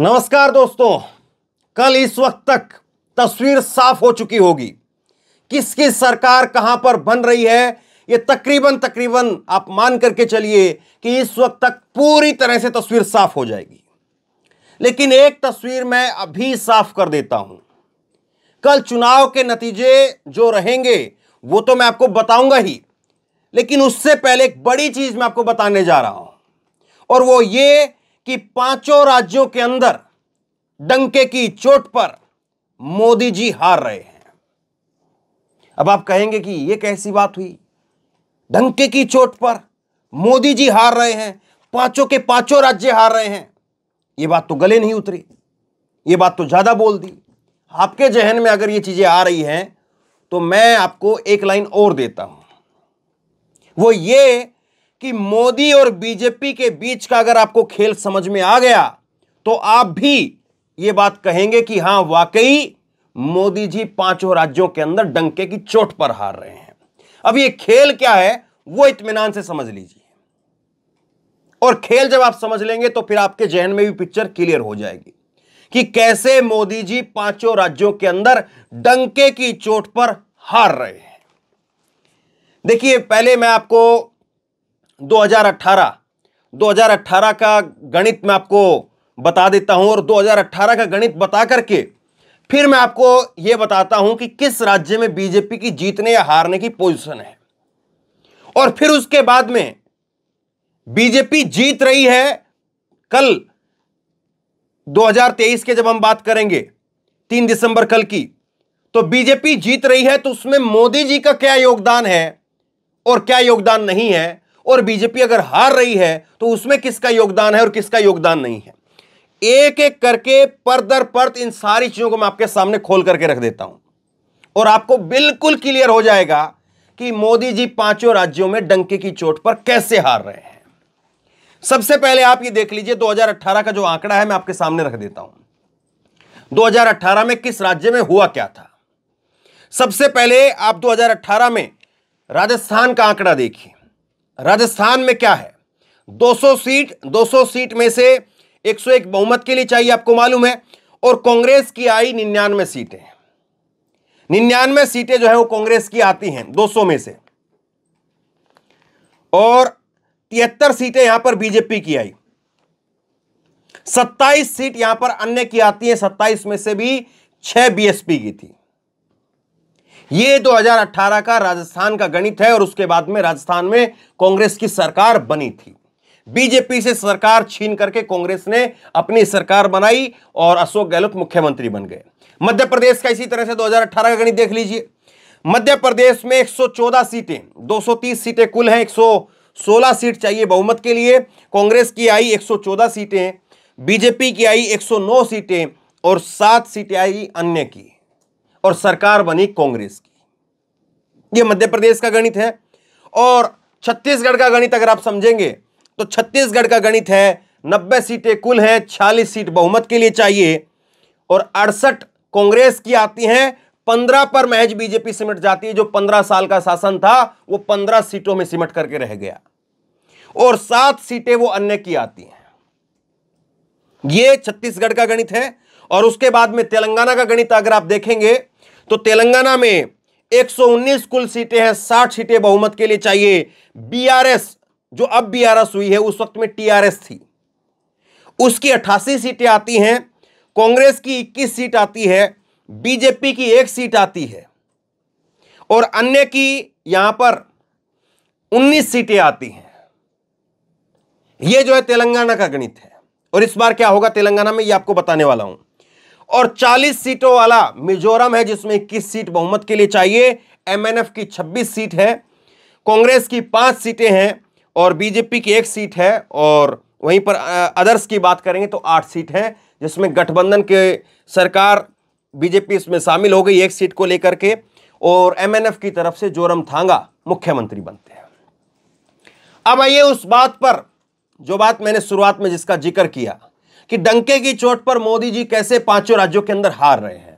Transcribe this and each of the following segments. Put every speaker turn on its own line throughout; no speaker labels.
नमस्कार दोस्तों कल इस वक्त तक तस्वीर साफ हो चुकी होगी किसकी सरकार कहां पर बन रही है यह तकरीबन तकरीबन आप मान करके चलिए कि इस वक्त तक पूरी तरह से तस्वीर साफ हो जाएगी लेकिन एक तस्वीर मैं अभी साफ कर देता हूं कल चुनाव के नतीजे जो रहेंगे वो तो मैं आपको बताऊंगा ही लेकिन उससे पहले एक बड़ी चीज मैं आपको बताने जा रहा हूं और वो ये कि पांचों राज्यों के अंदर डंके की चोट पर मोदी जी हार रहे हैं अब आप कहेंगे कि यह कैसी बात हुई डंके की चोट पर मोदी जी हार रहे हैं पांचों के पांचों राज्य हार रहे हैं यह बात तो गले नहीं उतरी यह बात तो ज्यादा बोल दी आपके जहन में अगर यह चीजें आ रही हैं तो मैं आपको एक लाइन और देता हूं वो ये कि मोदी और बीजेपी के बीच का अगर आपको खेल समझ में आ गया तो आप भी ये बात कहेंगे कि हां वाकई मोदी जी पांचों राज्यों के अंदर डंके की चोट पर हार रहे हैं अब ये खेल क्या है वो इतमान से समझ लीजिए और खेल जब आप समझ लेंगे तो फिर आपके जहन में भी पिक्चर क्लियर हो जाएगी कि कैसे मोदी जी पांचों राज्यों के अंदर डंके की चोट पर हार रहे हैं देखिए पहले मैं आपको 2018 2018 का गणित मैं आपको बता देता हूं और 2018 का गणित बता करके फिर मैं आपको यह बताता हूं कि किस राज्य में बीजेपी की जीतने या हारने की पोजीशन है और फिर उसके बाद में बीजेपी जीत रही है कल 2023 के जब हम बात करेंगे तीन दिसंबर कल की तो बीजेपी जीत रही है तो उसमें मोदी जी का क्या योगदान है और क्या योगदान नहीं है और बीजेपी अगर हार रही है तो उसमें किसका योगदान है और किसका योगदान नहीं है एक एक करके पर दर परत इन सारी चीजों को मैं आपके सामने खोल करके रख देता हूं और आपको बिल्कुल क्लियर हो जाएगा कि मोदी जी पांचों राज्यों में डंके की चोट पर कैसे हार रहे हैं सबसे पहले आप ये देख लीजिए 2018 का जो आंकड़ा है मैं आपके सामने रख देता हूं 2018 में किस राज्य में हुआ क्या था सबसे पहले आप 2018 में राजस्थान का आंकड़ा देखिए राजस्थान में क्या है 200 सीट 200 सीट में से 101 बहुमत के लिए चाहिए आपको मालूम है और कांग्रेस की आई निन्यानवे सीटें निन्यानवे सीटें जो है वो कांग्रेस की आती हैं 200 में से और तिहत्तर सीटें यहां पर बीजेपी की आई सत्ताईस सीट यहां पर अन्य की आती है सत्ताईस में से भी छह बीएसपी की थी ये 2018 का राजस्थान का गणित है और उसके बाद में राजस्थान में कांग्रेस की सरकार बनी थी बीजेपी से सरकार छीन करके कांग्रेस ने अपनी सरकार बनाई और अशोक गहलोत मुख्यमंत्री बन गए मध्य प्रदेश का इसी तरह से 2018 का गणित देख लीजिए मध्य प्रदेश में 114 सीटें 230 सीटें कुल हैं 116 सीट चाहिए बहुमत के लिए कांग्रेस की आई 114 सीटें बीजेपी की आई 109 सीटें और सात सीटें आई अन्य की और सरकार बनी कांग्रेस की ये मध्य प्रदेश का गणित है और छत्तीसगढ़ का गणित अगर आप समझेंगे तो छत्तीसगढ़ का गणित है नब्बे सीटें कुल हैं छियालीस सीट बहुमत के लिए चाहिए और अड़सठ कांग्रेस की आती हैं पंद्रह पर महज बीजेपी सिमट जाती है जो पंद्रह साल का शासन था वो पंद्रह सीटों में सिमट करके रह गया और सात सीटें वो अन्य की आती हैं ये छत्तीसगढ़ का गणित है और उसके बाद में तेलंगाना का गणित अगर आप देखेंगे तो तेलंगाना में 119 कुल सीटें हैं 60 सीटें बहुमत के लिए चाहिए बीआरएस जो अब बीआरएस हुई है उस वक्त में टीआरएस थी उसकी 88 सीटें आती हैं कांग्रेस की 21 सीट आती है बीजेपी की एक सीट आती है और अन्य की यहां पर 19 सीटें आती हैं यह जो है तेलंगाना का गणित है और इस बार क्या होगा तेलंगाना में यह आपको बताने वाला हूं और 40 सीटों वाला मिजोरम है जिसमें इक्कीस सीट बहुमत के लिए चाहिए एमएनएफ की 26 सीट है कांग्रेस की पांच सीटें हैं और बीजेपी की एक सीट है और वहीं पर अदर्स की बात करेंगे तो आठ सीट है जिसमें गठबंधन के सरकार बीजेपी इसमें शामिल हो गई एक सीट को लेकर के और एमएनएफ की तरफ से जोरम थांगा मुख्यमंत्री बनते हैं अब आइए उस बात पर जो बात मैंने शुरुआत में जिसका जिक्र किया कि डंके की चोट पर मोदी जी कैसे पांचों राज्यों के अंदर हार रहे हैं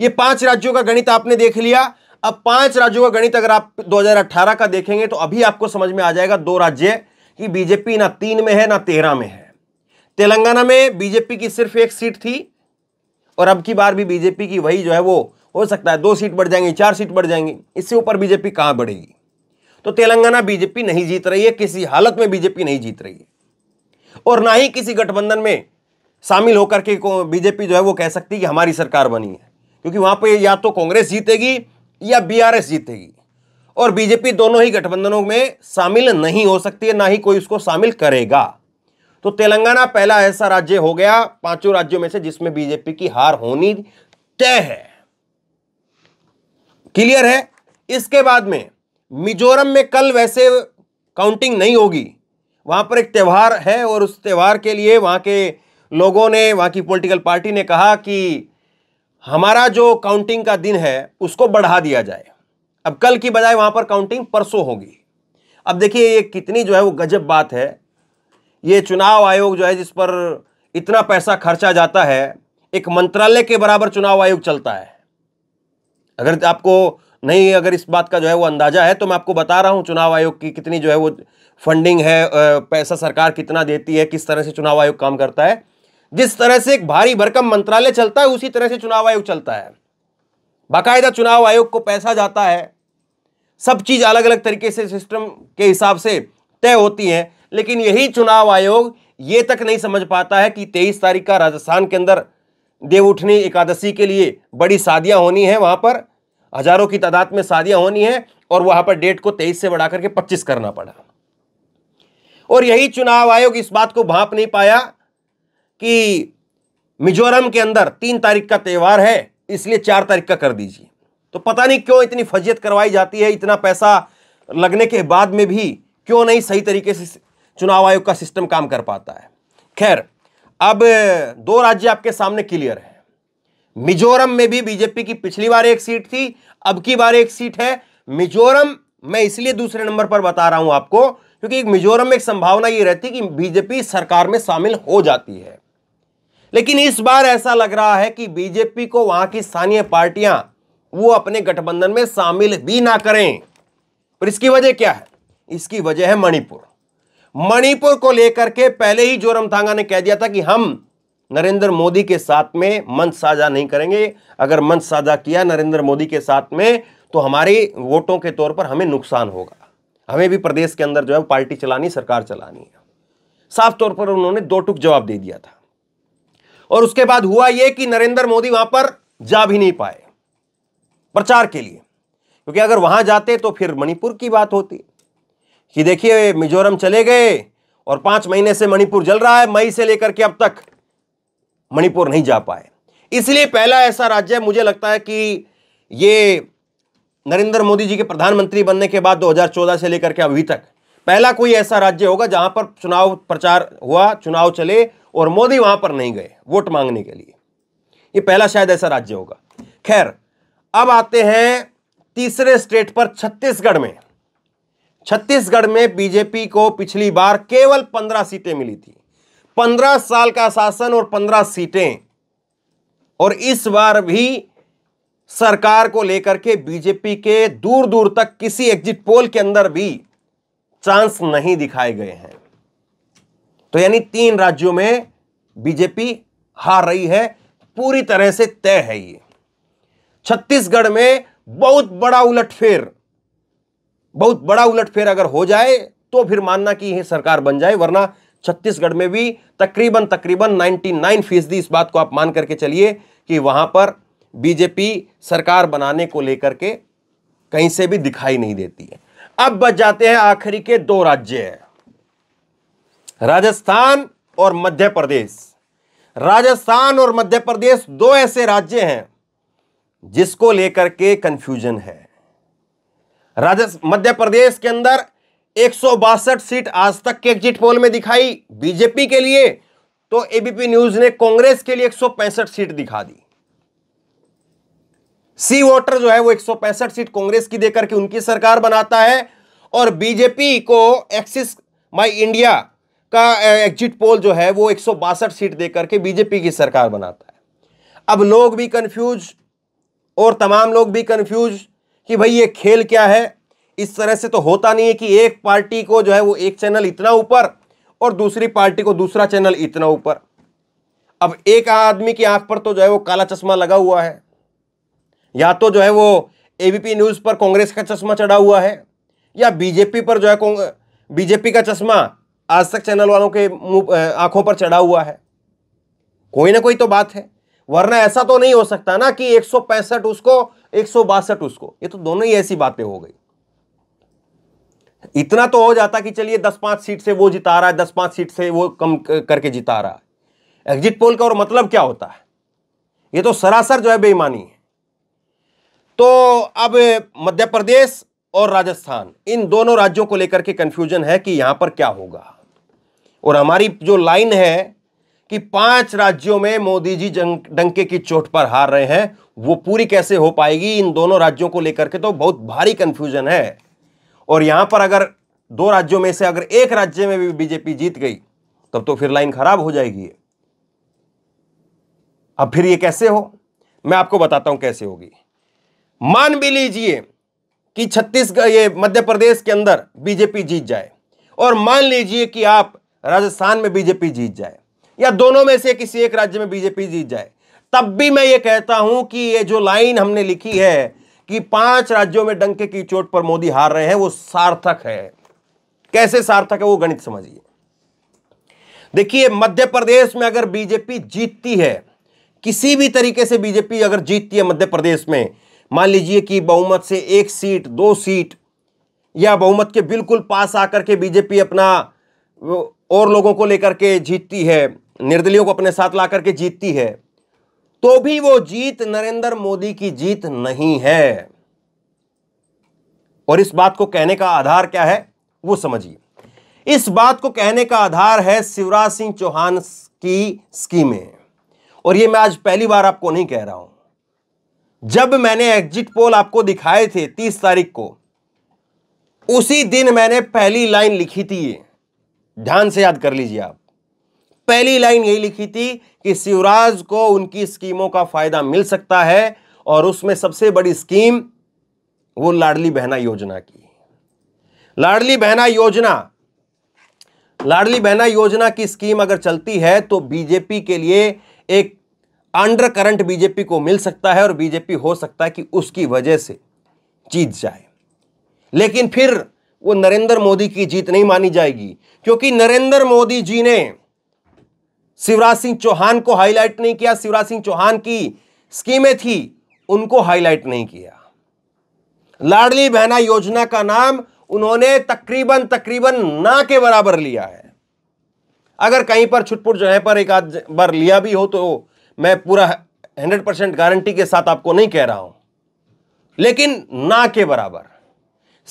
ये पांच राज्यों का गणित आपने देख लिया अब पांच राज्यों का गणित अगर आप 2018 का देखेंगे तो अभी आपको समझ में आ जाएगा दो राज्य कि बीजेपी ना तीन में है ना तेरह में है तेलंगाना में बीजेपी की सिर्फ एक सीट थी और अब की बार भी बीजेपी की वही जो है वो हो सकता है दो सीट बढ़ जाएंगी चार सीट बढ़ जाएंगी इससे ऊपर बीजेपी कहां बढ़ेगी तो तेलंगाना बीजेपी नहीं जीत रही है किसी हालत में बीजेपी नहीं जीत रही है और ना ही किसी गठबंधन में शामिल होकर के बीजेपी जो है वो कह सकती है कि हमारी सरकार बनी है क्योंकि वहां पर या तो कांग्रेस जीतेगी या बीआरएस जीतेगी और बीजेपी दोनों ही गठबंधनों में शामिल नहीं हो सकती है ना ही कोई उसको शामिल करेगा तो तेलंगाना पहला ऐसा राज्य हो गया पांचों राज्यों में से जिसमें बीजेपी की हार होनी तय है क्लियर है इसके बाद में मिजोरम में कल वैसे काउंटिंग नहीं होगी वहाँ पर एक त्यौहार है और उस त्यौहार के लिए वहाँ के लोगों ने वहाँ की पॉलिटिकल पार्टी ने कहा कि हमारा जो काउंटिंग का दिन है उसको बढ़ा दिया जाए अब कल की बजाय वहाँ पर काउंटिंग परसों होगी अब देखिए ये कितनी जो है वो गजब बात है ये चुनाव आयोग जो है जिस पर इतना पैसा खर्चा जाता है एक मंत्रालय के बराबर चुनाव आयोग चलता है अगर आपको नहीं अगर इस बात का जो है वो अंदाज़ा है तो मैं आपको बता रहा हूँ चुनाव आयोग की कितनी जो है वो फंडिंग है पैसा सरकार कितना देती है किस तरह से चुनाव आयोग काम करता है जिस तरह से एक भारी भरकम मंत्रालय चलता है उसी तरह से चुनाव आयोग चलता है बाकायदा चुनाव आयोग को पैसा जाता है सब चीज़ अलग अलग तरीके से सिस्टम के हिसाब से तय होती है लेकिन यही चुनाव आयोग ये तक नहीं समझ पाता है कि तेईस तारीख का राजस्थान के अंदर देवउठनी एकादशी के लिए बड़ी शादियां होनी है वहाँ पर हजारों की तादाद में शादियां होनी है और वहां पर डेट को तेईस से बढ़ा करके पच्चीस करना पड़ा और यही चुनाव आयोग इस बात को भाप नहीं पाया कि मिजोरम के अंदर तीन तारीख का त्यौहार है इसलिए चार तारीख का कर दीजिए तो पता नहीं क्यों इतनी फजियत करवाई जाती है इतना पैसा लगने के बाद में भी क्यों नहीं सही तरीके से चुनाव आयोग का सिस्टम काम कर पाता है खैर अब दो राज्य आपके सामने क्लियर है मिजोरम में भी बीजेपी की पिछली बार एक सीट थी अब की बार एक सीट है मिजोरम मैं इसलिए दूसरे नंबर पर बता रहा हूं आपको क्योंकि एक मिजोरम में एक संभावना यह रहती कि बीजेपी सरकार में शामिल हो जाती है लेकिन इस बार ऐसा लग रहा है कि बीजेपी को वहां की स्थानीय पार्टियां वो अपने गठबंधन में शामिल भी ना करें और इसकी वजह क्या है इसकी वजह है मणिपुर मणिपुर को लेकर के पहले ही जोरमथांगा ने कह दिया था कि हम नरेंद्र मोदी के साथ में मंच साझा नहीं करेंगे अगर मंच साझा किया नरेंद्र मोदी के साथ में तो हमारे वोटों के तौर पर हमें नुकसान होगा हमें भी प्रदेश के अंदर जो है पार्टी चलानी सरकार चलानी है साफ तौर पर उन्होंने दो टुक जवाब दे दिया था और उसके बाद हुआ यह कि नरेंद्र मोदी वहां पर जा भी नहीं पाए प्रचार के लिए क्योंकि अगर वहां जाते तो फिर मणिपुर की बात होती कि देखिए मिजोरम चले गए और पांच महीने से मणिपुर जल रहा है मई से लेकर के अब तक मणिपुर नहीं जा पाए इसलिए पहला ऐसा राज्य मुझे लगता है कि ये नरेंद्र मोदी जी के प्रधानमंत्री बनने के बाद 2014 से लेकर के अभी तक पहला कोई ऐसा राज्य होगा जहां पर चुनाव प्रचार हुआ चुनाव चले और मोदी वहां पर नहीं गए वोट मांगने के लिए ये पहला शायद ऐसा राज्य होगा खैर अब आते हैं तीसरे स्टेट पर छत्तीसगढ़ में छत्तीसगढ़ में बीजेपी को पिछली बार केवल पंद्रह सीटें मिली थी पंद्रह साल का शासन और पंद्रह सीटें और इस बार भी सरकार को लेकर के बीजेपी के दूर दूर तक किसी एग्जिट पोल के अंदर भी चांस नहीं दिखाए गए हैं तो यानी तीन राज्यों में बीजेपी हार रही है पूरी तरह से तय है ये छत्तीसगढ़ में बहुत बड़ा उलटफेर बहुत बड़ा उलटफेर अगर हो जाए तो फिर मानना कि यह सरकार बन जाए वरना छत्तीसगढ़ में भी तकरीबन तकरीबन 99 फीसदी इस बात को आप मान करके चलिए कि वहां पर बीजेपी सरकार बनाने को लेकर के कहीं से भी दिखाई नहीं देती है अब बच जाते हैं आखिरी के दो राज्य राजस्थान और मध्य प्रदेश राजस्थान और मध्य प्रदेश दो ऐसे राज्य हैं जिसको लेकर के कंफ्यूजन है राजस्थान मध्य प्रदेश के अंदर एक सीट आज तक के एग्जिट पोल में दिखाई बीजेपी के लिए तो एबीपी न्यूज ने कांग्रेस के लिए एक सीट दिखा दी सी वोटर जो है वो एक सीट कांग्रेस की देकर के उनकी सरकार बनाता है और बीजेपी को एक्सिस माई इंडिया का एग्जिट पोल जो है वो एक सीट देकर के बीजेपी की सरकार बनाता है अब लोग भी कंफ्यूज और तमाम लोग भी कंफ्यूज कि भाई ये खेल क्या है इस तरह से तो होता नहीं है कि एक पार्टी को जो है वो एक चैनल इतना ऊपर और दूसरी पार्टी को दूसरा चैनल इतना ऊपर अब एक आदमी की आंख पर तो जो है वो काला चश्मा लगा हुआ है या तो जो है वो एबीपी न्यूज़ पर कांग्रेस का चश्मा चढ़ा हुआ है या बीजेपी पर जो है बीजेपी का चश्मा आज तक चैनल वालों के मुंह आंखों पर चढ़ा हुआ है कोई ना कोई तो बात है वरना ऐसा तो नहीं हो सकता ना कि एक उसको एक उसको ये तो दोनों ही ऐसी बातें हो गई इतना तो हो जाता कि चलिए दस पांच सीट से वो जिता रहा है दस पांच सीट से वो कम करके जिता रहा है एग्जिट पोल का और मतलब क्या होता है ये तो सरासर जो है बेईमानी है तो अब मध्य प्रदेश और राजस्थान इन दोनों राज्यों को लेकर के कंफ्यूजन है कि यहां पर क्या होगा और हमारी जो लाइन है कि पांच राज्यों में मोदी जी डंके की चोट पर हार रहे हैं वो पूरी कैसे हो पाएगी इन दोनों राज्यों को लेकर के तो बहुत भारी कन्फ्यूजन है और यहां पर अगर दो राज्यों में से अगर एक राज्य में भी बीजेपी जीत गई तब तो फिर लाइन खराब हो जाएगी अब फिर ये कैसे हो मैं आपको बताता हूं कैसे होगी मान भी लीजिए कि छत्तीसगढ़ ये मध्य प्रदेश के अंदर बीजेपी जीत जाए और मान लीजिए कि आप राजस्थान में बीजेपी जीत जाए या दोनों में से किसी एक राज्य में बीजेपी जीत जाए तब भी मैं ये कहता हूं कि ये जो लाइन हमने लिखी है कि पांच राज्यों में डंके की चोट पर मोदी हार रहे हैं वो सार्थक है कैसे सार्थक है वो गणित समझिए देखिए मध्य प्रदेश में अगर बीजेपी जीतती है किसी भी तरीके से बीजेपी अगर जीतती है मध्य प्रदेश में मान लीजिए कि बहुमत से एक सीट दो सीट या बहुमत के बिल्कुल पास आकर के बीजेपी अपना और लोगों को लेकर के जीतती है निर्दलीयों को अपने साथ ला करके जीतती है तो भी वो जीत नरेंद्र मोदी की जीत नहीं है और इस बात को कहने का आधार क्या है वो समझिए इस बात को कहने का आधार है शिवराज सिंह चौहान की स्कीमें और ये मैं आज पहली बार आपको नहीं कह रहा हूं जब मैंने एग्जिट पोल आपको दिखाए थे तीस तारीख को उसी दिन मैंने पहली लाइन लिखी थी ध्यान से याद कर लीजिए आप पहली लाइन यही लिखी थी कि शिवराज को उनकी स्कीमों का फायदा मिल सकता है और उसमें सबसे बड़ी स्कीम वो लाडली बहना योजना की लाडली बहना योजना लाडली बहना योजना की स्कीम अगर चलती है तो बीजेपी के लिए एक अंडर करंट बीजेपी को मिल सकता है और बीजेपी हो सकता है कि उसकी वजह से जीत जाए लेकिन फिर वो नरेंद्र मोदी की जीत नहीं मानी जाएगी क्योंकि नरेंद्र मोदी जी ने शिवराज सिंह चौहान को हाईलाइट नहीं किया शिवराज सिंह चौहान की स्कीमें थी उनको हाईलाइट नहीं किया लाडली बहना योजना का नाम उन्होंने तकरीबन तकरीबन ना के बराबर लिया है अगर कहीं पर छुटपुट जगह पर एक आध बार लिया भी हो तो मैं पूरा हंड्रेड परसेंट गारंटी के साथ आपको नहीं कह रहा हूं लेकिन ना के बराबर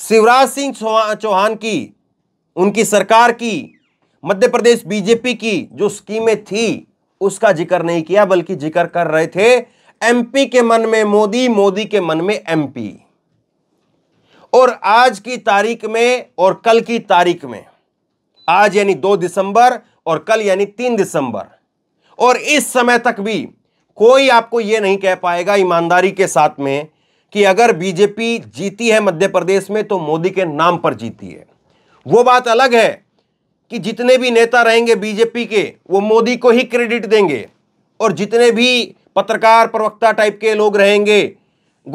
शिवराज सिंह चौहान की उनकी सरकार की मध्य प्रदेश बीजेपी की जो स्कीमें थी उसका जिक्र नहीं किया बल्कि जिक्र कर रहे थे एमपी के मन में मोदी मोदी के मन में एमपी और आज की तारीख में और कल की तारीख में आज यानी दो दिसंबर और कल यानी तीन दिसंबर और इस समय तक भी कोई आपको यह नहीं कह पाएगा ईमानदारी के साथ में कि अगर बीजेपी जीती है मध्य प्रदेश में तो मोदी के नाम पर जीती है वो बात अलग है कि जितने भी नेता रहेंगे बीजेपी के वो मोदी को ही क्रेडिट देंगे और जितने भी पत्रकार प्रवक्ता टाइप के लोग रहेंगे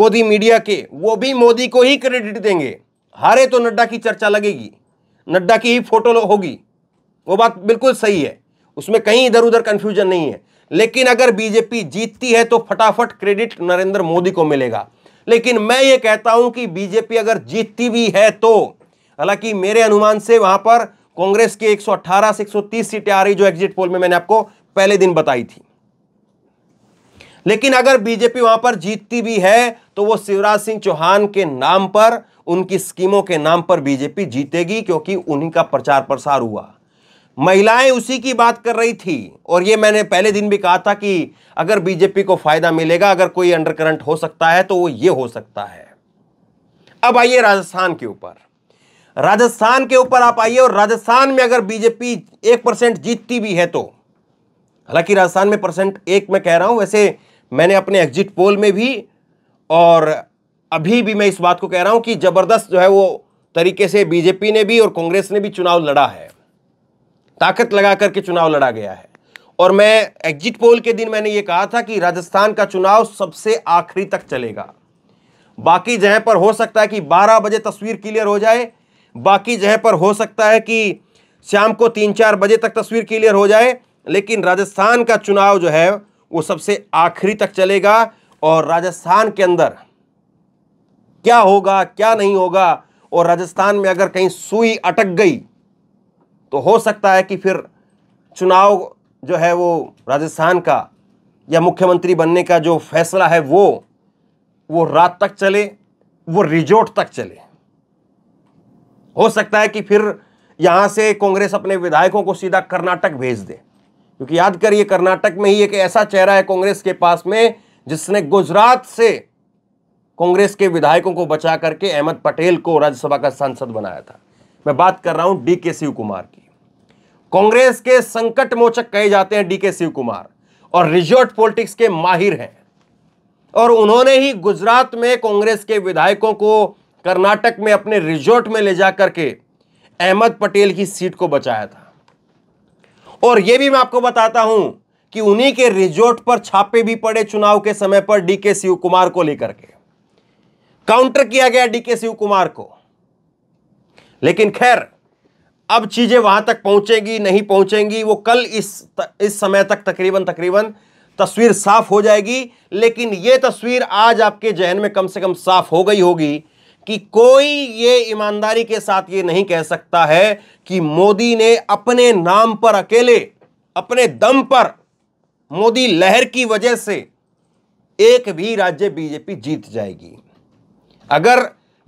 गोदी मीडिया के वो भी मोदी को ही क्रेडिट देंगे हारे तो नड्डा की चर्चा लगेगी नड्डा की ही फोटो होगी वो बात बिल्कुल सही है उसमें कहीं इधर उधर कंफ्यूजन नहीं है लेकिन अगर बीजेपी जीतती है तो फटाफट क्रेडिट नरेंद्र मोदी को मिलेगा लेकिन मैं ये कहता हूं कि बीजेपी अगर जीतती भी है तो हालांकि मेरे अनुमान से वहां पर कांग्रेस की 118 से 130 सीटें आ रही जो एग्जिट पोल में मैंने आपको पहले दिन बताई थी लेकिन अगर बीजेपी वहां पर जीतती भी है तो वो शिवराज सिंह चौहान के नाम पर उनकी स्कीमों के नाम पर बीजेपी जीतेगी क्योंकि उन्हीं का प्रचार प्रसार हुआ महिलाएं उसी की बात कर रही थी और ये मैंने पहले दिन भी कहा था कि अगर बीजेपी को फायदा मिलेगा अगर कोई अंडर करंट हो सकता है तो वो ये हो सकता है अब आइए राजस्थान के ऊपर राजस्थान के ऊपर आप आइए और राजस्थान में अगर बीजेपी एक परसेंट जीतती भी है तो हालांकि राजस्थान में परसेंट एक मैं कह रहा हूं वैसे मैंने अपने एग्जिट पोल में भी और अभी भी मैं इस बात को कह रहा हूं कि जबरदस्त जो है वो तरीके से बीजेपी ने भी और कांग्रेस ने भी चुनाव लड़ा है ताकत लगा करके चुनाव लड़ा गया है और मैं एग्जिट पोल के दिन मैंने ये कहा था कि राजस्थान का चुनाव सबसे आखिरी तक चलेगा बाकी जगह पर हो सकता है कि 12 बजे तस्वीर क्लियर हो जाए बाकी जगह पर हो सकता है कि शाम को तीन चार बजे तक तस्वीर क्लियर हो जाए लेकिन राजस्थान का चुनाव जो है वो सबसे आखिरी तक चलेगा और राजस्थान के अंदर क्या होगा क्या नहीं होगा और राजस्थान में अगर कहीं सुई अटक गई तो हो सकता है कि फिर चुनाव जो है वो राजस्थान का या मुख्यमंत्री बनने का जो फैसला है वो वो रात तक चले वो रिजोर्ट तक चले हो सकता है कि फिर यहां से कांग्रेस अपने विधायकों को सीधा कर्नाटक भेज दे क्योंकि याद करिए कर्नाटक में ही एक ऐसा चेहरा है कांग्रेस के पास में जिसने गुजरात से कांग्रेस के विधायकों को बचा करके अहमद पटेल को राज्यसभा का सांसद बनाया था मैं बात कर रहा हूं डी के शिव कुमार की कांग्रेस के संकट मोचक कहे जाते हैं डी के शिव कुमार और रिजोर्ट पॉलिटिक्स के माहिर हैं और उन्होंने ही गुजरात में कांग्रेस के विधायकों को कर्नाटक में अपने रिजोर्ट में ले जा करके अहमद पटेल की सीट को बचाया था और यह भी मैं आपको बताता हूं कि उन्हीं के रिजोर्ट पर छापे भी पड़े चुनाव के समय पर डीके शिव कुमार को लेकर के काउंटर किया गया डीके शिव कुमार को लेकिन खैर अब चीजें वहां तक पहुंचेगी नहीं पहुंचेंगी वो कल इस इस समय तक तकरीबन तकरीबन तस्वीर साफ हो जाएगी लेकिन यह तस्वीर आज आपके जहन में कम से कम साफ हो गई होगी कि कोई ये ईमानदारी के साथ ये नहीं कह सकता है कि मोदी ने अपने नाम पर अकेले अपने दम पर मोदी लहर की वजह से एक भी राज्य बीजेपी जीत जाएगी अगर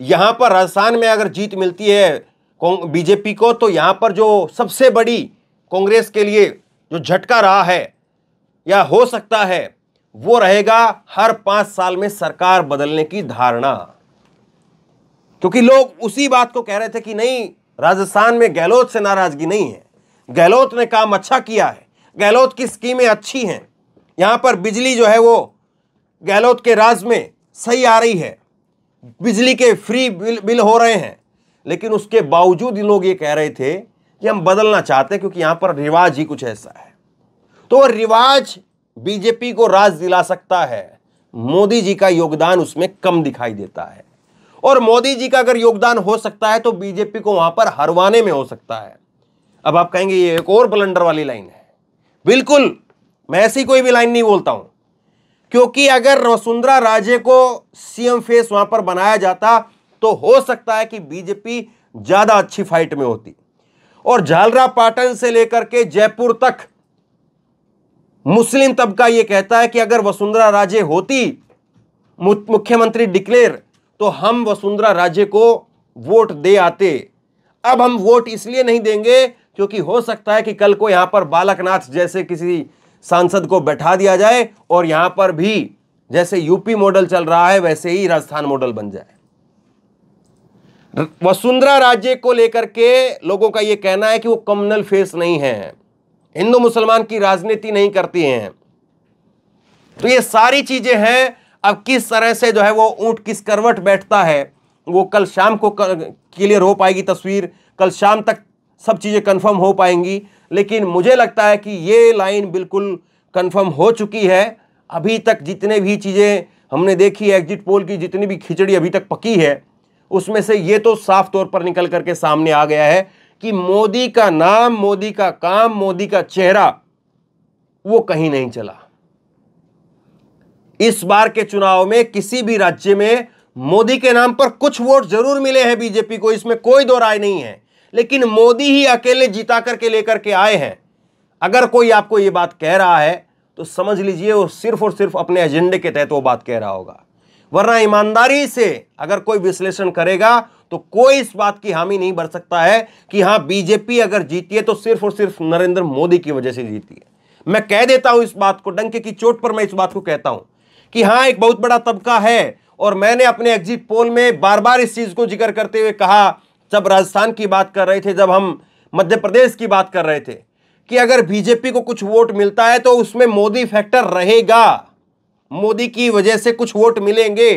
यहां पर राजस्थान में अगर जीत मिलती है बीजेपी को तो यहां पर जो सबसे बड़ी कांग्रेस के लिए जो झटका रहा है या हो सकता है वो रहेगा हर पाँच साल में सरकार बदलने की धारणा क्योंकि लोग उसी बात को कह रहे थे कि नहीं राजस्थान में गहलोत से नाराजगी नहीं है गहलोत ने काम अच्छा किया है गहलोत की स्कीमें अच्छी हैं यहाँ पर बिजली जो है वो गहलोत के राज में सही आ रही है बिजली के फ्री बिल बिल हो रहे हैं लेकिन उसके बावजूद इन लोग ये कह रहे थे कि हम बदलना चाहते हैं क्योंकि यहाँ पर रिवाज ही कुछ ऐसा है तो रिवाज बीजेपी को राज दिला सकता है मोदी जी का योगदान उसमें कम दिखाई देता है और मोदी जी का अगर योगदान हो सकता है तो बीजेपी को वहां पर हरवाने में हो सकता है अब आप कहेंगे ये एक और ब्लंडर वाली लाइन है बिल्कुल मैं ऐसी कोई भी लाइन नहीं बोलता हूं क्योंकि अगर वसुंधरा राजे को सीएम फेस वहां पर बनाया जाता तो हो सकता है कि बीजेपी ज्यादा अच्छी फाइट में होती और झालरा पाटन से लेकर के जयपुर तक मुस्लिम तबका यह कहता है कि अगर वसुंधरा राजे होती मुख्यमंत्री डिक्लेयर तो हम वसुंधरा राजे को वोट दे आते अब हम वोट इसलिए नहीं देंगे क्योंकि हो सकता है कि कल को यहां पर बालकनाथ जैसे किसी सांसद को बैठा दिया जाए और यहां पर भी जैसे यूपी मॉडल चल रहा है वैसे ही राजस्थान मॉडल बन जाए वसुंधरा राज्य को लेकर के लोगों का यह कहना है कि वो कम्युनल फेस नहीं है हिंदू मुसलमान की राजनीति नहीं करती हैं तो ये सारी चीजें हैं अब किस तरह से जो है वो ऊँट किस करवट बैठता है वो कल शाम को क्लियर हो पाएगी तस्वीर कल शाम तक सब चीज़ें कन्फर्म हो पाएंगी लेकिन मुझे लगता है कि ये लाइन बिल्कुल कन्फर्म हो चुकी है अभी तक जितने भी चीज़ें हमने देखी है एग्जिट पोल की जितनी भी खिचड़ी अभी तक पकी है उसमें से ये तो साफ तौर पर निकल करके सामने आ गया है कि मोदी का नाम मोदी का काम मोदी का चेहरा वो कहीं नहीं चला इस बार के चुनाव में किसी भी राज्य में मोदी के नाम पर कुछ वोट जरूर मिले हैं बीजेपी को इसमें कोई दो राय नहीं है लेकिन मोदी ही अकेले जीता करके लेकर के आए हैं अगर कोई आपको ये बात कह रहा है तो समझ लीजिए वो सिर्फ और सिर्फ अपने एजेंडे के तहत वो बात कह रहा होगा वरना ईमानदारी से अगर कोई विश्लेषण करेगा तो कोई इस बात की हामी नहीं भर सकता है कि हाँ बीजेपी अगर जीती है तो सिर्फ और सिर्फ नरेंद्र मोदी की वजह से जीती है मैं कह देता हूं इस बात को डंके की चोट पर मैं इस बात को कहता हूं कि हाँ एक बहुत बड़ा तबका है और मैंने अपने एग्जिट पोल में बार बार इस चीज़ को जिक्र करते हुए कहा जब राजस्थान की बात कर रहे थे जब हम मध्य प्रदेश की बात कर रहे थे कि अगर बीजेपी को कुछ वोट मिलता है तो उसमें मोदी फैक्टर रहेगा मोदी की वजह से कुछ वोट मिलेंगे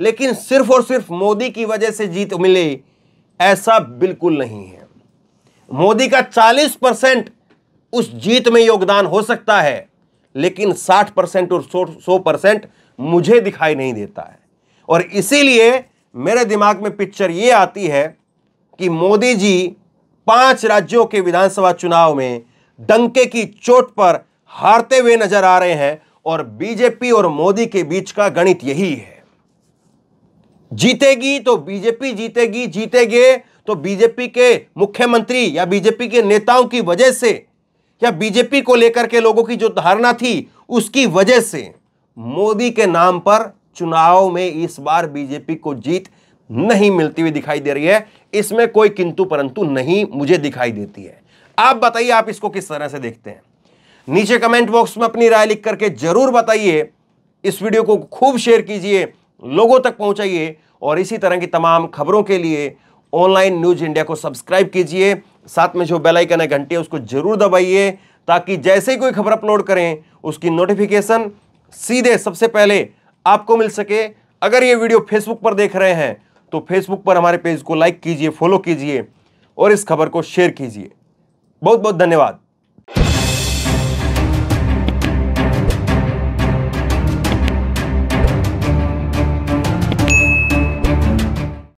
लेकिन सिर्फ और सिर्फ मोदी की वजह से जीत मिले ऐसा बिल्कुल नहीं है मोदी का 40 परसेंट उस जीत में योगदान हो सकता है लेकिन 60 परसेंट और 100 परसेंट मुझे दिखाई नहीं देता है और इसीलिए मेरे दिमाग में पिक्चर ये आती है कि मोदी जी पांच राज्यों के विधानसभा चुनाव में डंके की चोट पर हारते हुए नजर आ रहे हैं और बीजेपी और मोदी के बीच का गणित यही है जीतेगी तो बीजेपी जीतेगी जीतेगे तो बीजेपी के मुख्यमंत्री या बीजेपी के नेताओं की वजह से या बीजेपी को लेकर के लोगों की जो धारणा थी उसकी वजह से मोदी के नाम पर चुनाव में इस बार बीजेपी को जीत नहीं मिलती हुई दिखाई दे रही है इसमें कोई किंतु परंतु नहीं मुझे दिखाई देती है आप बताइए आप इसको किस तरह से देखते हैं नीचे कमेंट बॉक्स में अपनी राय लिख करके जरूर बताइए इस वीडियो को खूब शेयर कीजिए लोगों तक पहुंचाइए और इसी तरह की तमाम खबरों के लिए ऑनलाइन न्यूज इंडिया को सब्सक्राइब कीजिए साथ में जो बेल आइकन है घंटी है उसको जरूर दबाइए ताकि जैसे ही कोई खबर अपलोड करें उसकी नोटिफिकेशन सीधे सबसे पहले आपको मिल सके अगर ये वीडियो फेसबुक पर देख रहे हैं तो फेसबुक पर हमारे पेज को लाइक कीजिए फॉलो कीजिए और इस खबर को शेयर कीजिए बहुत बहुत धन्यवाद